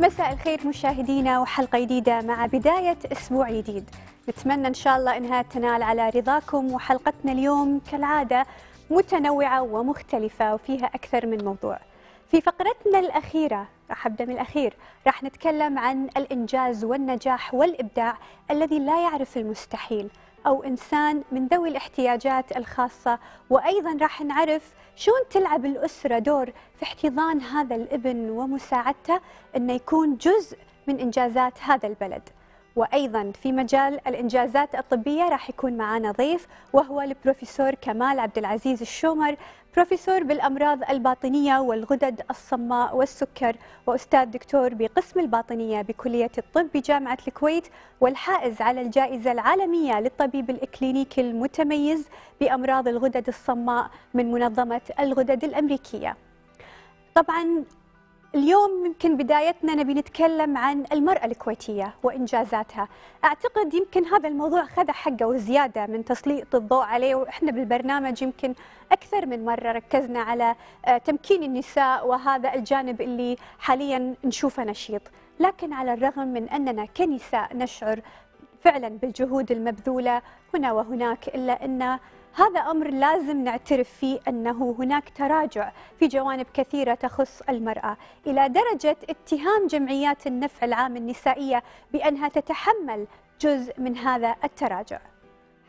مساء الخير مشاهدينا وحلقة جديدة مع بداية أسبوع جديد نتمنى إن شاء الله أنها تنال على رضاكم وحلقتنا اليوم كالعادة متنوعة ومختلفة وفيها أكثر من موضوع في فقرتنا الأخيرة راح أبدأ من الأخير راح نتكلم عن الإنجاز والنجاح والإبداع الذي لا يعرف المستحيل أو إنسان من ذوي الاحتياجات الخاصة وأيضا راح نعرف شلون تلعب الأسرة دور في احتضان هذا الابن ومساعدته أنه يكون جزء من إنجازات هذا البلد وايضا في مجال الانجازات الطبيه راح يكون معنا ضيف وهو البروفيسور كمال عبد العزيز الشومر بروفيسور بالامراض الباطنيه والغدد الصماء والسكر واستاذ دكتور بقسم الباطنيه بكليه الطب بجامعه الكويت والحائز على الجائزه العالميه للطبيب الاكلينيكي المتميز بامراض الغدد الصماء من منظمه الغدد الامريكيه. طبعا اليوم يمكن بدايتنا نبي نتكلم عن المرأة الكويتية وإنجازاتها أعتقد يمكن هذا الموضوع خذ حقه وزيادة من تسليط الضوء عليه وإحنا بالبرنامج يمكن أكثر من مرة ركزنا على آه، تمكين النساء وهذا الجانب اللي حاليا نشوفه نشيط لكن على الرغم من أننا كنساء نشعر فعلا بالجهود المبذولة هنا وهناك إلا أن هذا أمر لازم نعترف فيه أنه هناك تراجع في جوانب كثيرة تخص المرأة إلى درجة اتهام جمعيات النفع العام النسائية بأنها تتحمل جزء من هذا التراجع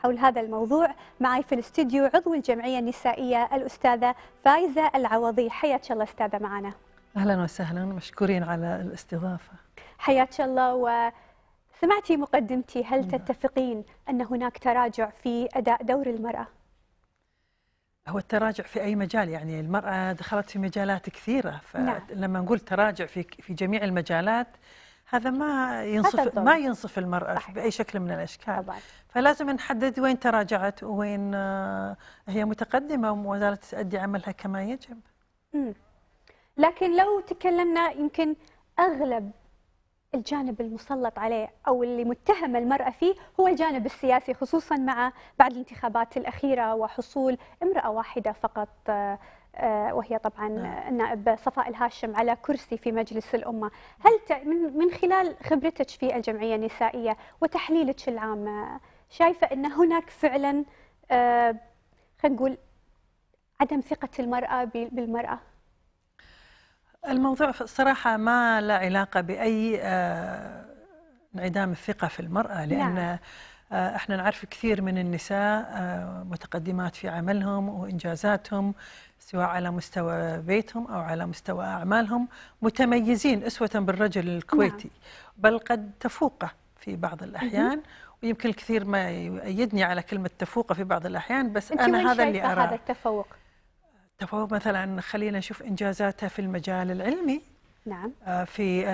حول هذا الموضوع معي في الاستديو عضو الجمعية النسائية الأستاذة فايزة العوضي حياك الله أستاذة معنا أهلا وسهلا مشكورين على الاستضافة حياك الله و... سمعتي مقدمتي هل نعم. تتفقين أن هناك تراجع في أداء دور المرأة؟ هو التراجع في أي مجال يعني المرأة دخلت في مجالات كثيرة فلما نعم. نقول تراجع في في جميع المجالات هذا ما ينصف هذا ما ينصف المرأة صحيح. بأي شكل من الأشكال طبعا. فلازم نحدد وين تراجعت وين آه، هي متقدمة وما زالت تؤدي عملها كما يجب. مم. لكن لو تكلمنا يمكن أغلب الجانب المسلط عليه او اللي متهم المراه فيه هو الجانب السياسي خصوصا مع بعد الانتخابات الاخيره وحصول امراه واحده فقط آه، آه، وهي طبعا النائب نعم. صفاء الهاشم على كرسي في مجلس الامه، هل من خلال خبرتك في الجمعيه النسائيه وتحليلك العام آه، شايفه ان هناك فعلا خلينا نقول عدم ثقه المراه بالمراه؟ الموضوع الصراحة ما لا علاقة بأي آه، انعدام الثقة في المرأة لأن لا. نعم. آه، احنا نعرف كثير من النساء آه، متقدمات في عملهم وانجازاتهم سواء على مستوى بيتهم او على مستوى اعمالهم متميزين اسوه بالرجل الكويتي نعم. بل قد تفوقه في بعض الاحيان ويمكن الكثير ما يؤيدني على كلمه تفوقه في بعض الاحيان بس انا هذا اللي أرى هذا التفوق تفوق مثلا خلينا نشوف انجازاتها في المجال العلمي نعم آه، في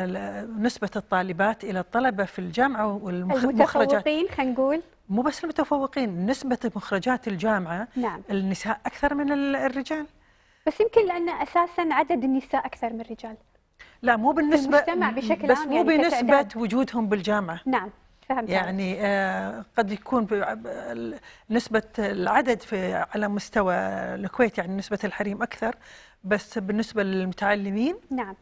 نسبة الطالبات إلى الطلبة في الجامعة والمخرجات المتفوقين خلينا نقول مو بس المتفوقين نسبة مخرجات الجامعة نعم. النساء أكثر من الرجال بس يمكن لأن أساسا عدد النساء أكثر من الرجال لا مو بالنسبة بشكل بس عام مو يعني بنسبة وجودهم بالجامعة نعم فهمت يعني آه قد يكون نسبة العدد في على مستوى الكويت يعني نسبة الحريم أكثر بس بالنسبة للمتعلمين نعم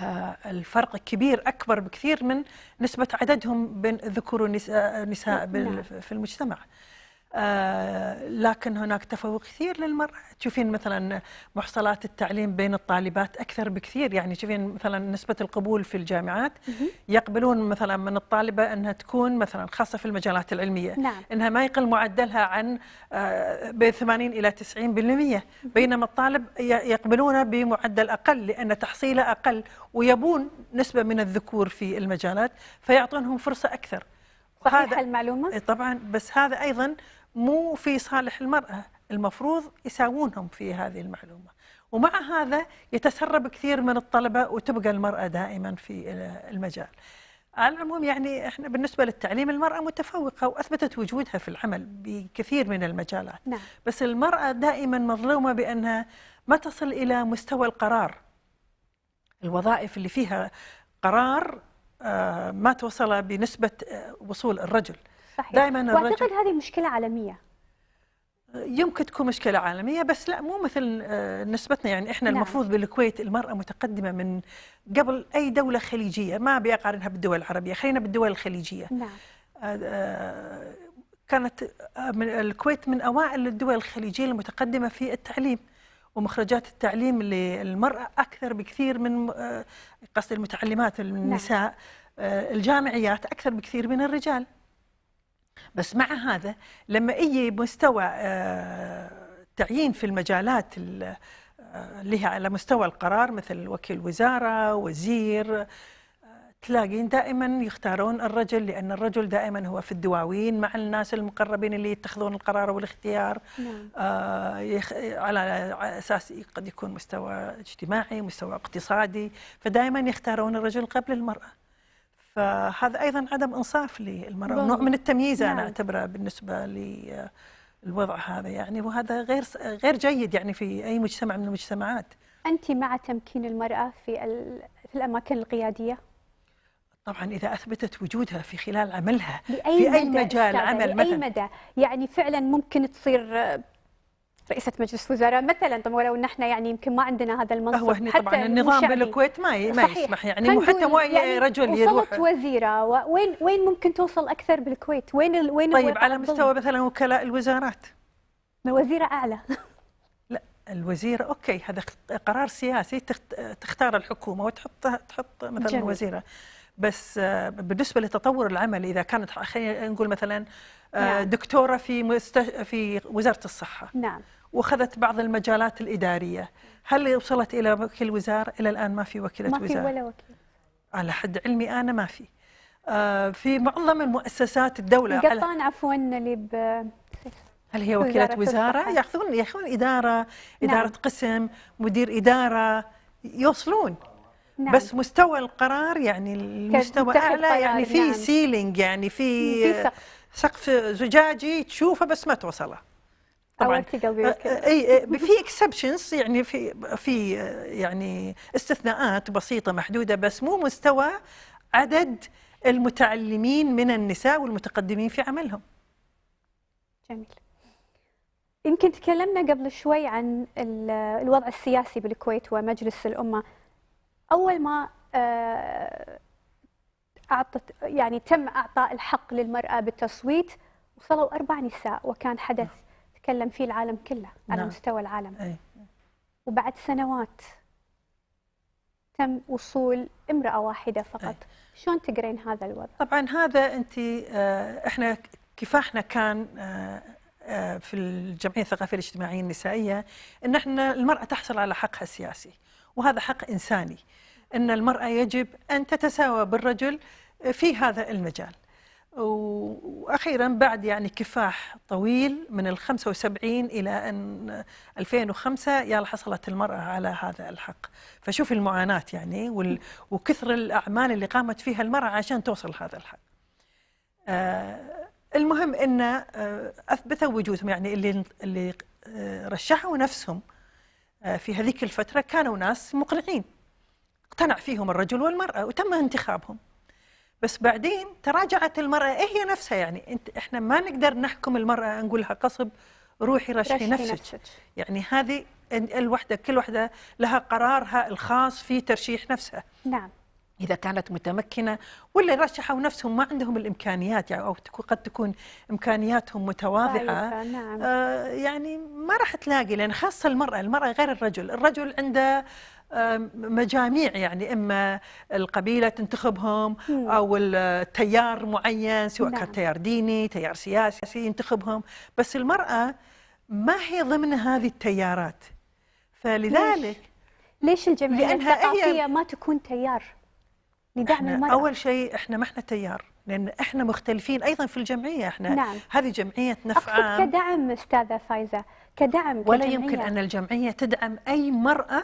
آه، الفرق كبير أكبر بكثير من نسبة عددهم بين ذكور ونساء آه، نعم. في المجتمع آه، لكن هناك تفوق كثير للمرأة تشوفين مثلا محصلات التعليم بين الطالبات أكثر بكثير يعني تشوفين مثلا نسبة القبول في الجامعات يقبلون مثلا من الطالبة أنها تكون مثلا خاصة في المجالات العلمية نعم. أنها ما يقل معدلها عن آه، بين 80 إلى 90% بينما الطالب يقبلونه بمعدل أقل لأن تحصيله أقل ويبون نسبة من الذكور في المجالات فيعطونهم فرصة أكثر هذا المعلومة؟ إيه، طبعا بس هذا أيضا مو في صالح المرأة المفروض يساوونهم في هذه المعلومة ومع هذا يتسرب كثير من الطلبة وتبقى المرأة دائما في المجال على العموم يعني احنا بالنسبه للتعليم المراه متفوقه واثبتت وجودها في العمل بكثير من المجالات نعم. بس المراه دائما مظلومه بانها ما تصل الى مستوى القرار الوظائف اللي فيها قرار آه، ما توصل بنسبه آه، وصول الرجل صحيح دائما واعتقد هذه مشكله عالميه يمكن تكون مشكلة عالمية بس لا مو مثل آه، نسبتنا يعني احنا نعم. المفروض بالكويت المرأة متقدمة من قبل أي دولة خليجية ما ابي اقارنها بالدول العربية خلينا بالدول الخليجية نعم. آه، آه، كانت من الكويت من أوائل الدول الخليجية المتقدمة في التعليم ومخرجات التعليم للمرأة أكثر بكثير من قصدي المتعلمات نعم. النساء نعم. الجامعيات أكثر بكثير من الرجال بس مع هذا لما اي مستوى آه، تعيين في المجالات آه، اللي هي على مستوى القرار مثل وكيل وزاره وزير آه، تلاقين دائما يختارون الرجل لان الرجل دائما هو في الدواوين مع الناس المقربين اللي يتخذون القرار والاختيار نعم. آه على اساس قد يكون مستوى اجتماعي مستوى اقتصادي فدائما يختارون الرجل قبل المراه فهذا ايضا عدم انصاف للمراه نوع من التمييز يعني. انا نعم. اعتبره بالنسبه للوضع هذا يعني وهذا غير غير جيد يعني في اي مجتمع من المجتمعات انت مع تمكين المراه في في الاماكن القياديه طبعا اذا اثبتت وجودها في خلال عملها في اي مجال عمل مثلا لاي مدى يعني فعلا ممكن تصير رئيسه مجلس وزراء مثلا طب ولو ان احنا يعني يمكن ما عندنا هذا المنصب هو حتى طبعا النظام بالكويت ما ما يسمح يعني مو اي يعني رجل وصلت يروح وصلت وزيره وين وين ممكن توصل اكثر بالكويت؟ وين ال... وين طيب على مستوى مثلا وكلاء الوزارات الوزيره اعلى لا الوزيره اوكي هذا قرار سياسي تختار الحكومه وتحط تحط مثلا جميل. وزيره بس آه، بالنسبه لتطور العمل اذا كانت خلينا نقول مثلا آه، نعم. دكتوره في مستش... في وزاره الصحه نعم وخذت بعض المجالات الإدارية هل وصلت إلى وكيل وزارة؟ إلى الآن ما في وكيلة ما وزارة ما في ولا وكيل على حد علمي أنا ما في آه، في معظم المؤسسات الدولة قطان عفوا اللي ب هل هي وكيلة وزارة؟ ياخذون ياخذون إدارة نعم. إدارة نعم. قسم مدير إدارة يوصلون نعم. بس مستوى القرار يعني المستوى أعلى يعني في نعم. سيلينج يعني في سقف زجاجي تشوفه بس ما توصله طبعا آه، آه، اي إيه، في اكسبشنز يعني في في آه، يعني استثناءات بسيطه محدوده بس مو مستوى عدد المتعلمين من النساء والمتقدمين في عملهم جميل يمكن تكلمنا قبل شوي عن الوضع السياسي بالكويت ومجلس الأمة أول ما أعطت يعني تم إعطاء الحق للمرأة بالتصويت وصلوا أربع نساء وكان حدث يتكلم فيه العالم كله نعم. على مستوى العالم أي. وبعد سنوات تم وصول امرأة واحدة فقط إيه. شلون تقرين هذا الوضع؟ طبعا هذا أنت آه، إحنا كفاحنا كان آه، آه، في الجمعية الثقافية الاجتماعية النسائية أن احنا المرأة تحصل على حقها السياسي وهذا حق إنساني أن المرأة يجب أن تتساوى بالرجل في هذا المجال واخيرا بعد يعني كفاح طويل من ال 75 الى ان 2005 يلا حصلت المراه على هذا الحق فشوف المعاناه يعني وال... وكثر الاعمال اللي قامت فيها المراه عشان توصل هذا الحق آه المهم ان آه، اثبتوا وجودهم يعني اللي اللي آه، رشحوا نفسهم آه، في هذيك الفتره كانوا ناس مقنعين اقتنع فيهم الرجل والمراه وتم انتخابهم بس بعدين تراجعت المرأة إيه هي نفسها يعني أنت إحنا ما نقدر نحكم المرأة نقولها قصب روحي رشحي, رشحي نفسك. نفسك يعني هذه الوحدة كل وحدة لها قرارها الخاص في ترشيح نفسها نعم إذا كانت متمكنة ولا رشحوا نفسهم ما عندهم الإمكانيات يعني أو قد تكون إمكانياتهم متواضعة نعم. آه يعني ما راح تلاقي لأن خاصة المرأة المرأة غير الرجل الرجل عنده آه، مجاميع يعني اما القبيله تنتخبهم او التيار معين سواء نعم. كان تيار ديني، تيار سياسي ينتخبهم، بس المراه ما هي ضمن هذه التيارات. فلذلك ليش, ليش الجمعيه الثقافيه ما تكون تيار؟ لدعم المرأة أول شيء إحنا ما إحنا تيار لأن إحنا مختلفين أيضا في الجمعية إحنا نعم. هذه جمعية نفعة كدعم أستاذة فايزة كدعم ولا كجمعية. يمكن أن الجمعية تدعم أي مرأة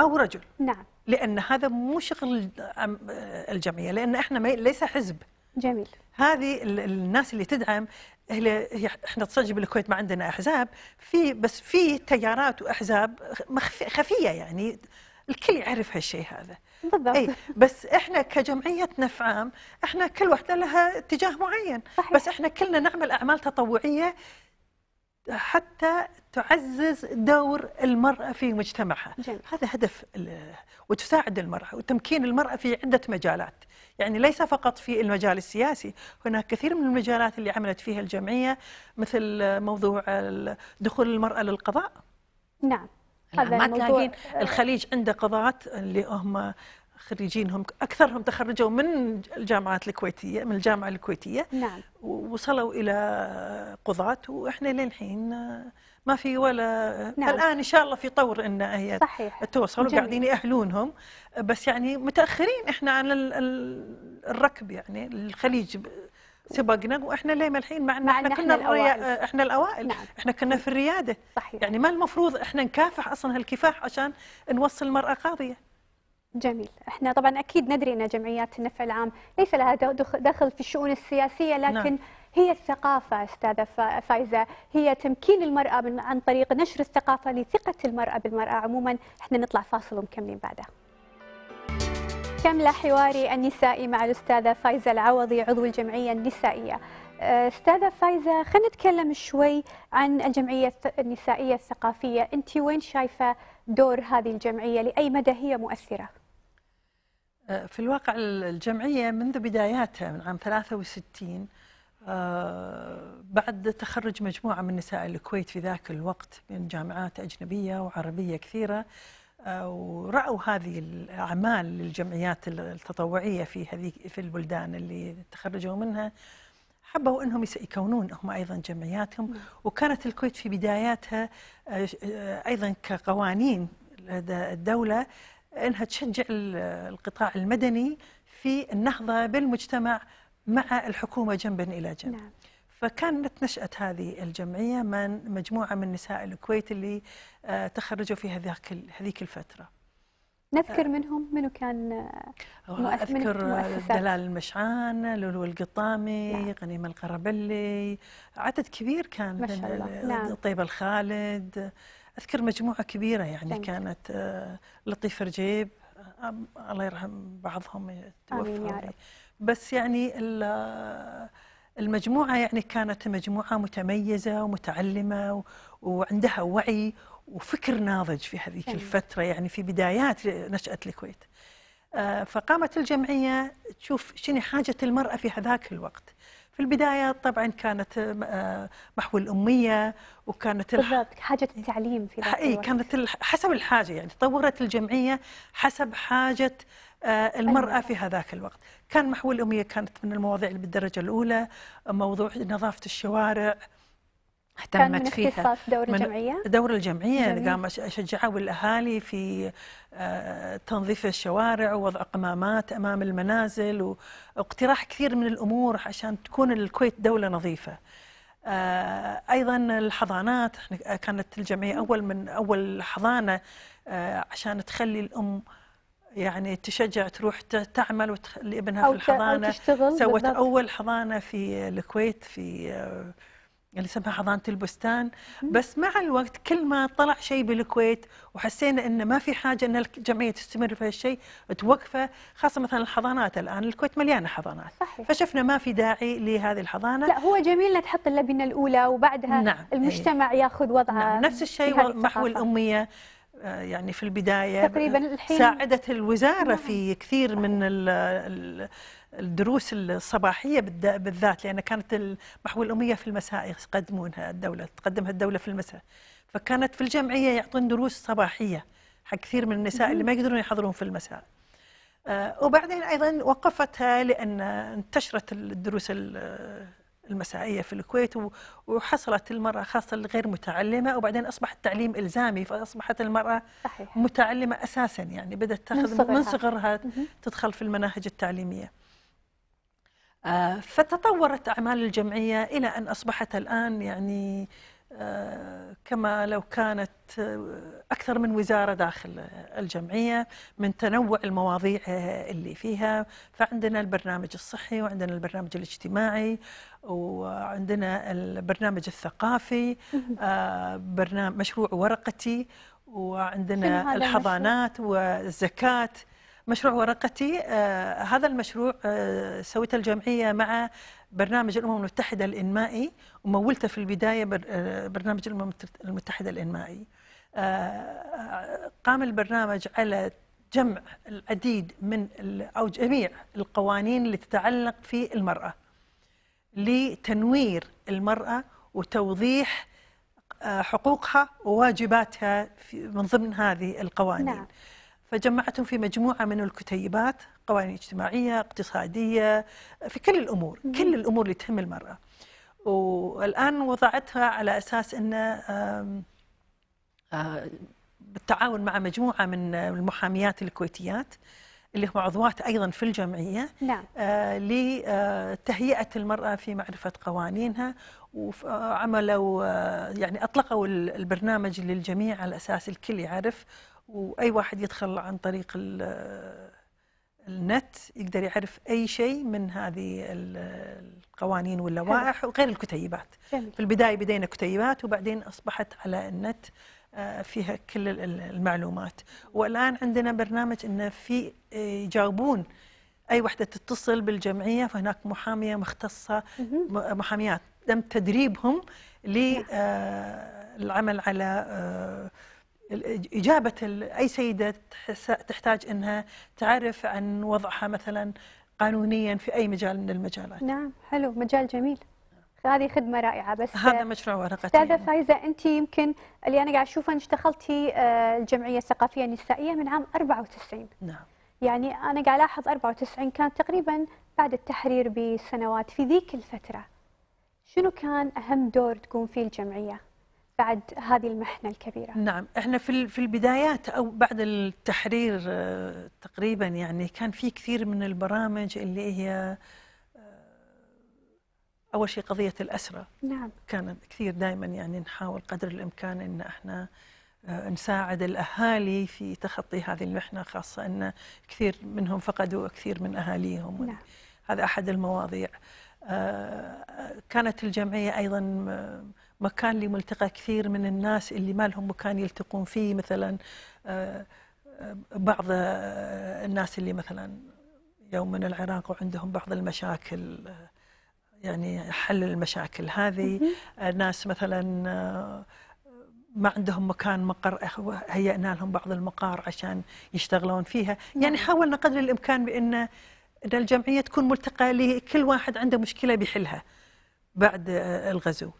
أو رجل نعم لأن هذا مو شغل الجمعية لأن إحنا ليس حزب جميل هذه الناس اللي تدعم هي احنا تصدق بالكويت ما عندنا احزاب في بس في تيارات واحزاب خفيه يعني الكل يعرف هالشيء هذا بالضبط أي بس احنا كجمعيه نفعام احنا كل وحده لها اتجاه معين صحيح. بس احنا كلنا نعمل اعمال تطوعيه حتى تعزز دور المرأة في مجتمعها جميل. هذا هدف وتساعد المرأة وتمكين المرأة في عدة مجالات يعني ليس فقط في المجال السياسي هناك كثير من المجالات اللي عملت فيها الجمعية مثل موضوع دخول المرأة للقضاء نعم يعني هذا ما تلاقين آه. الخليج عنده قضاة اللي هم خريجينهم اكثرهم تخرجوا من الجامعات الكويتيه من الجامعه الكويتيه نعم وصلوا الى قضاة واحنا للحين ما في ولا نعم. الان ان شاء الله في طور ان هي صحيح. توصل وقاعدين ياهلونهم بس يعني متاخرين احنا عن الركب يعني الخليج سبقنا واحنا ليه مالحين مع ان احنا, احنا كنا الأوائل. احنا الاوائل نعم. احنا كنا في الرياده صحيح. يعني ما المفروض احنا نكافح اصلا هالكفاح عشان نوصل المراه قاضيه جميل احنا طبعا اكيد ندري ان جمعيات النفع العام ليس لها دخل في الشؤون السياسيه نعم. لكن نعم. هي الثقافة أستاذة فايزة هي تمكين المرأة عن طريق نشر الثقافة لثقة المرأة بالمرأة عموما احنا نطلع فاصل ومكملين بعدها شمل حواري النسائي مع الأستاذة فايزة العوضي عضو الجمعية النسائية آه، أستاذة فايزة خلينا نتكلم شوي عن الجمعية النسائية الثقافية أنت وين شايفة دور هذه الجمعية لأي مدى هي مؤثرة؟ آه، في الواقع الجمعية منذ بداياتها من عام 63 آه، بعد تخرج مجموعة من نساء الكويت في ذاك الوقت من جامعات أجنبية وعربية كثيرة ورأوا هذه الأعمال للجمعيات التطوعية في هذه في البلدان اللي تخرجوا منها حبوا أنهم يكونون هم أيضا جمعياتهم وكانت الكويت في بداياتها آه، أيضا كقوانين لدى الدولة أنها تشجع القطاع المدني في النهضة بالمجتمع مع الحكومة جنبا إلى جنب نعم. فكانت نشأت هذه الجمعية من مجموعة من نساء الكويت اللي آه، تخرجوا في هذيك هذيك الفترة نذكر آه. منهم منو كان أذكر دلال المشعان لولو القطامي نعم. غنيمة القربلي عدد كبير كان ما شاء الله. نعم. طيبة الخالد أذكر مجموعة كبيرة يعني فهمت. كانت آه، لطيف رجيب الله يرحم بعضهم توفوا بس يعني المجموعة يعني كانت مجموعة متميزة ومتعلمة وعندها وعي وفكر ناضج في هذيك أيوة. الفترة يعني في بدايات نشأة الكويت آه، فقامت الجمعية تشوف شنو حاجة المرأة في هذاك الوقت في البداية طبعا كانت آه، محو الأمية وكانت بالضبط حاجة التعليم في ذلك إيه، الوقت كانت حسب الحاجة يعني تطورت الجمعية حسب حاجة آه، أيوة. المرأة في هذاك الوقت كان محو الأمية كانت من المواضيع اللي بالدرجة الأولى موضوع نظافة الشوارع اهتمت كان من فيها اختصاص دور الجمعية دور يعني الجمعية قام شجعوا الأهالي في آه، تنظيف الشوارع ووضع قمامات أمام المنازل واقتراح كثير من الأمور عشان تكون الكويت دولة نظيفة آه، ايضا الحضانات كانت الجمعيه اول من اول حضانه عشان تخلي الام يعني تشجع تروح تعمل لابنها في الحضانه أو تشتغل سوت بالضبط. اول حضانه في الكويت في آه، اللي اسمها حضانه البستان مم. بس مع الوقت كل ما طلع شيء بالكويت وحسينا انه ما في حاجه ان الجمعيه تستمر في هالشيء توقفه خاصه مثلا الحضانات الان الكويت مليانه حضانات صحيح. فشفنا ما في داعي لهذه الحضانه لا هو جميل تحط اللبنه الاولى وبعدها نعم. المجتمع ياخذ وضعه نعم. نفس الشيء محو الاميه آه، يعني في البداية تقريبا آه، الحين ساعدت الوزارة في كثير من الدروس الصباحية بالذات لأن كانت المحو الأمية في المساء يقدمونها الدولة تقدمها الدولة في المساء فكانت في الجمعية يعطون دروس صباحية حق كثير من النساء اللي ما يقدرون يحضرون في المساء آه، وبعدين أيضا وقفتها لأن انتشرت الدروس المسائيه في الكويت وحصلت المراه خاصه الغير متعلمه وبعدين اصبح التعليم الزامي فاصبحت المراه صحيح. متعلمه اساسا يعني بدات تاخذ من صغرها, تدخل في المناهج التعليميه. آه، فتطورت اعمال الجمعيه الى ان اصبحت الان يعني آه، كما لو كانت آه، أكثر من وزارة داخل الجمعية من تنوع المواضيع اللي فيها فعندنا البرنامج الصحي وعندنا البرنامج الاجتماعي وعندنا البرنامج الثقافي آه، برنامج مشروع ورقتي وعندنا الحضانات والزكاه مشروع ورقتي آه، هذا المشروع آه، سويته الجمعية مع برنامج الأمم المتحدة الإنمائي ومولته في البداية برنامج الأمم المتحدة الإنمائي قام البرنامج على جمع العديد من أو جميع القوانين اللي تتعلق في المرأة لتنوير المرأة وتوضيح آه، حقوقها وواجباتها من ضمن هذه القوانين نعم. فجمعتهم في مجموعة من الكتيبات قوانين اجتماعية اقتصادية في كل الأمور مم. كل الأمور اللي تهم المرأة والآن وضعتها على أساس أن آه، بالتعاون مع مجموعة من المحاميات الكويتيات اللي هم عضوات أيضا في الجمعية نعم. آه لتهيئة المرأة في معرفة قوانينها وعملوا آه،, آه يعني أطلقوا البرنامج للجميع على أساس الكل يعرف وأي واحد يدخل عن طريق آه، النت يقدر يعرف أي شيء من هذه القوانين واللوائح وغير الكتيبات جميل. في البداية بدينا كتيبات وبعدين أصبحت على النت آه، فيها كل المعلومات والآن عندنا برنامج أنه في آه، يجاوبون أي وحدة تتصل بالجمعية فهناك محامية مختصة محاميات تم تدريبهم للعمل نعم. آه، على إجابة أي سيدة تحتاج أنها تعرف عن وضعها مثلا قانونيا في أي مجال من المجالات نعم حلو مجال جميل فهذه خدمه رائعه بس هذا مشروع ورقتي استاذه فايزه انت يمكن اللي انا قاعد اشوفه اشتغلتي آه، الجمعيه الثقافيه النسائيه من عام 94 نعم يعني انا قاعد الاحظ 94 كان تقريبا بعد التحرير بسنوات في ذيك الفتره شنو كان اهم دور تقوم فيه الجمعيه بعد هذه المحنه الكبيره؟ نعم احنا في في البدايات او بعد التحرير آه، تقريبا يعني كان في كثير من البرامج اللي هي أول شيء قضية الأسرة نعم كانت كثير دائما يعني نحاول قدر الإمكان أن احنا آه، نساعد الأهالي في تخطي هذه المحنة خاصة أن كثير منهم فقدوا كثير من أهاليهم نعم. هذا أحد المواضيع آه، كانت الجمعية أيضا مكان لملتقى كثير من الناس اللي ما لهم مكان يلتقون فيه مثلا آه، بعض الناس اللي مثلا يوم من العراق وعندهم بعض المشاكل يعني حل المشاكل هذه ناس مثلا آه، ما عندهم مكان مقر هيئنا لهم بعض المقار عشان يشتغلون فيها نعم. يعني حاولنا قدر الامكان بان ان الجمعيه تكون ملتقى لكل واحد عنده مشكله بيحلها بعد آه، الغزو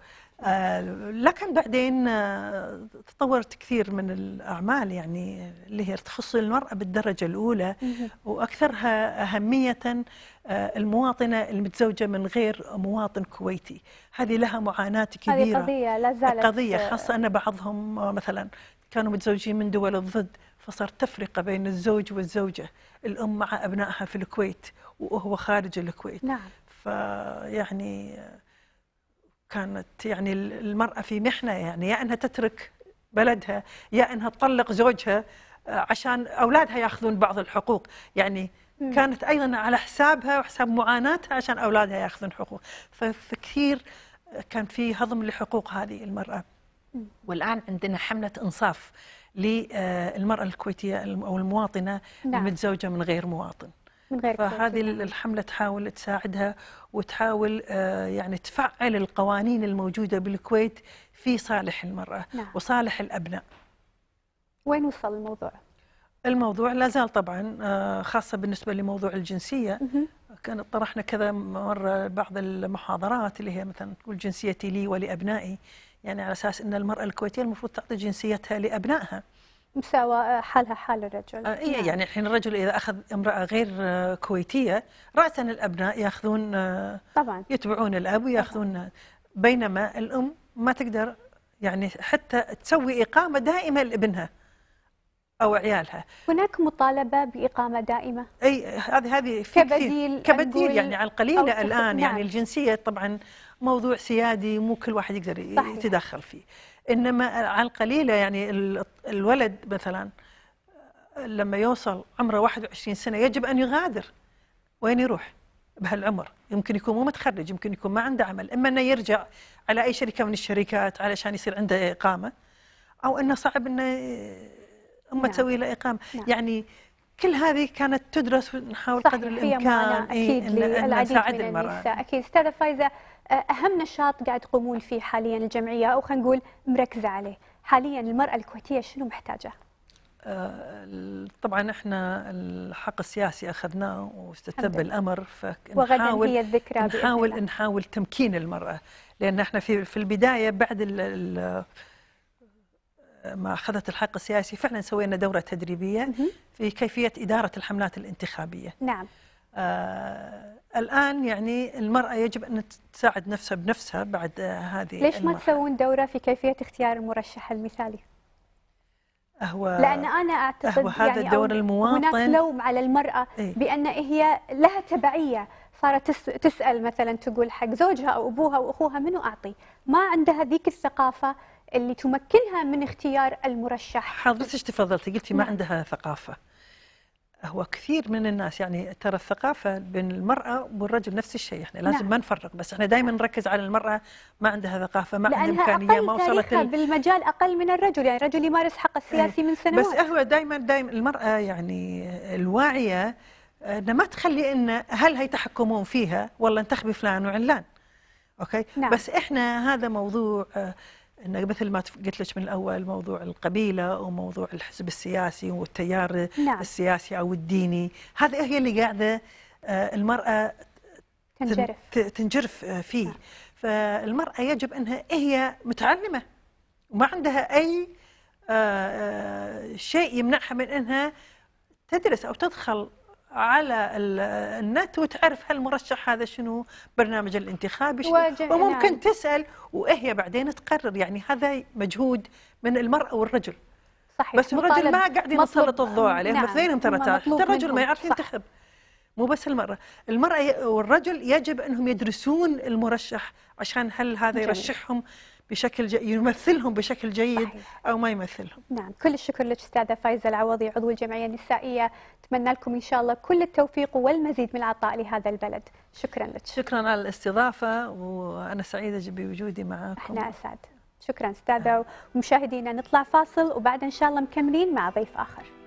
آه، لكن بعدين آه، تطورت كثير من الأعمال يعني اللي هي تخص المرأة بالدرجة الأولى وأكثرها أهمية آه، المواطنة المتزوجة من غير مواطن كويتي هذه لها معاناة كبيرة هذه قضية لا زالت قضية خاصة أن بعضهم مثلا كانوا متزوجين من دول الضد فصارت تفرقة بين الزوج والزوجة الأم مع أبنائها في الكويت وهو خارج الكويت نعم فيعني كانت يعني المرأة في محنة يعني يا أنها تترك بلدها يا أنها تطلق زوجها آه، عشان أولادها يأخذون بعض الحقوق يعني كانت أيضا على حسابها وحساب معاناتها عشان أولادها يأخذون حقوق فكثير كان في هضم لحقوق هذه المرأة والآن عندنا حملة إنصاف للمرأة آه، الكويتية أو المواطنة نعم. المتزوجة من غير مواطن من غير فهذه الحملة تحاول تساعدها وتحاول آه، يعني تفعل القوانين الموجودة بالكويت في صالح المرأة نعم. وصالح الأبناء وين وصل الموضوع؟ الموضوع لا زال طبعا آه، خاصة بالنسبة لموضوع الجنسية كان طرحنا كذا مرة بعض المحاضرات اللي هي مثلا تقول جنسيتي لي ولأبنائي يعني على أساس أن المرأة الكويتية المفروض تعطي جنسيتها لأبنائها مساواة آه، حالها حال الرجل آه إيه نعم. يعني الحين الرجل إذا أخذ امرأة غير آه، كويتية رأسا الأبناء يأخذون آه، طبعا يتبعون الأب ويأخذون بينما الأم ما تقدر يعني حتى تسوي إقامة دائمة لابنها أو عيالها هناك مطالبة بإقامة دائمة أي هذه هذه في كبديل كبديل يعني على القليلة الآن يعني نعم. يعني الجنسية طبعا موضوع سيادي مو كل واحد يقدر صحيح. يتدخل فيه انما على القليله يعني الولد مثلا لما يوصل عمره 21 سنه يجب ان يغادر وين يروح بهالعمر يمكن يكون مو متخرج يمكن يكون ما عنده عمل اما انه يرجع على اي شركه من الشركات علشان يصير عنده اقامه او انه صعب انه امه نعم. تسوي له اقامه نعم. يعني كل هذه كانت تدرس ونحاول قدر الامكان إيه، اكيد إيه إن من اكيد استاذه فايزه اهم نشاط قاعد تقومون فيه حاليا الجمعيه او خلينا نقول مركزه عليه حاليا المراه الكويتيه شنو محتاجه آه، طبعا احنا الحق السياسي اخذناه واستتب الامر فنحاول هي الذكرى نحاول نحاول تمكين المراه لان احنا في في البدايه بعد الـ الـ ما اخذت الحق السياسي فعلا سوينا دوره تدريبيه في كيفيه اداره الحملات الانتخابيه نعم آه، الآن يعني المرأة يجب أن تساعد نفسها بنفسها بعد آه هذه ليش المرحلة. ما تسوون دورة في كيفية اختيار المرشح المثالي؟ هو لأن أنا أعتقد هو هذا يعني دور المواطن هناك لوم على المرأة إيه؟ بأن هي لها تبعية صارت تسأل مثلا تقول حق زوجها أو أبوها وأخوها منو أعطي ما عندها ذيك الثقافة اللي تمكنها من اختيار المرشح حضرتك تفضلتي قلتي ما نعم. عندها ثقافة هو كثير من الناس يعني ترى الثقافه بين المراه والرجل نفس الشيء احنا لازم نعم. ما نفرق بس احنا دائما نركز على المراه ما عندها ثقافه ما عندها امكانيه ما وصلت ال... بالمجال اقل من الرجل يعني الرجل يمارس حق إيه، السياسي من سنوات بس هو دائما دائما المراه يعني الواعيه ان ما تخلي ان هل يتحكمون فيها والله انتخبي فلان وعلان اوكي نعم. بس احنا هذا موضوع آه، انه مثل ما قلت لك من الاول موضوع القبيله وموضوع الحزب السياسي والتيار نعم. السياسي او الديني هذه هي اللي قاعده آه، المراه تنجرف تنجرف آه، فيه نعم. فالمراه يجب انها هي متعلمه وما عندها اي آه، شيء يمنعها من انها تدرس او تدخل على النت وتعرف هالمرشح هذا شنو برنامج الانتخابي شنو وممكن نعم. تسأل وهي بعدين تقرر يعني هذا مجهود من المرأة والرجل صحيح بس الرجل ما قاعد يسلط الضوء عليه نعم. مثلينهم ترى الرجل ما يعرف ينتخب مو بس المرأة المرأة والرجل يجب أنهم يدرسون المرشح عشان هل هذا جميل. يرشحهم بشكل جي... يمثلهم بشكل جيد صحيح. او ما يمثلهم. نعم، كل الشكر لك استاذه فايزه العوضي عضو الجمعيه النسائيه، اتمنى لكم ان شاء الله كل التوفيق والمزيد من العطاء لهذا البلد، شكرا لك. شكرا على الاستضافه وانا سعيده بوجودي معكم. احنا اسعد. شكرا استاذه آه. ومشاهدينا نطلع فاصل وبعد ان شاء الله مكملين مع ضيف اخر.